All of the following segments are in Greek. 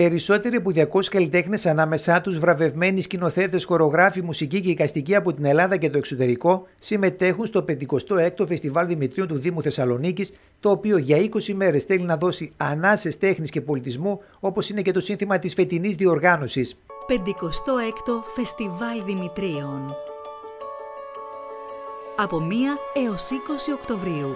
Περισσότεροι από 200 καλλιτέχνες, ανάμεσά τους βραβευμένοι σκηνοθέτες, χορογράφοι, μουσικοί και εικαστική από την Ελλάδα και το εξωτερικό, συμμετέχουν στο 56ο Φεστιβάλ Δημητρίου του Δήμου Θεσσαλονίκης, το οποίο για 20 μέρες θέλει να δώσει ανάσες τέχνης και πολιτισμού, όπως είναι και το σύνθημα της φετινής διοργάνωσης. 56ο Φεστιβάλ Δημητρίων. Από 1 έω 20 Οκτωβρίου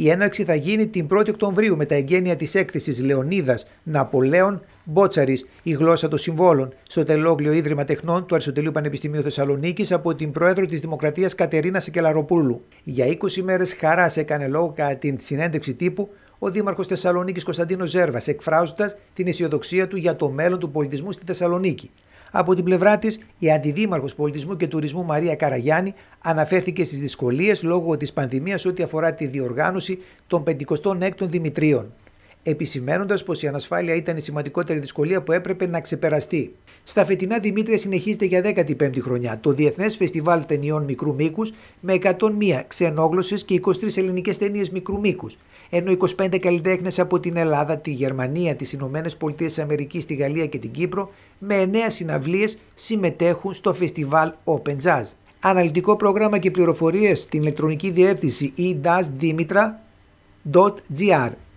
η έναρξη θα γίνει την 1η Οκτωβρίου με τα εγγένεια της έκθεσης Λεωνίδας Ναπολέων Μπότσαρης, η γλώσσα των συμβόλων, στο Τελόγλιο Ίδρυμα Τεχνών του Αριστοτελείου Πανεπιστημίου Θεσσαλονίκης από την πρόεδρο της Δημοκρατίας Κατερίνα Σεκελαροπούλου. Για 20 μέρες χαράς έκανε λόγο κατά την συνέντευξη τύπου ο Δήμαρχος Θεσσαλονίκης Κωνσταντίνος Ζέρβας, εκφράζοντας την αισιοδοξία του για το μέλλον του πολιτισμού στη Θεσσαλονίκη. Από την πλευρά της, η Αντιδήμαρχος Πολιτισμού και Τουρισμού Μαρία Καραγιάννη αναφέρθηκε στις δυσκολίες λόγω της πανδημίας ό,τι αφορά τη διοργάνωση των 56 Δημητρίων επισημένοντας πως η ανασφάλεια ήταν η σημαντικότερη δυσκολία που έπρεπε να ξεπεραστεί. Στα φετινά Δημήτρια συνεχίζεται για 15η χρονιά το Διεθνές Φεστιβάλ Ταινιών Μικρού Μήκους με 101 ξενόγλωσσες και 23 ελληνικές ταινίες μικρού μήκους, ενώ 25 καλλιτέχνες από την Ελλάδα, τη Γερμανία, τις Ηνωμένες Πολιτείες Αμερικής, τη Γαλλία και την Κύπρο με 9 συναυλίες συμμετέχουν στο φεστιβάλ Open Jazz. Αναλυτικό πρόγραμμα και πληροφορίες στην ηλεκτρονική διεύθυνση e-dimitra.gr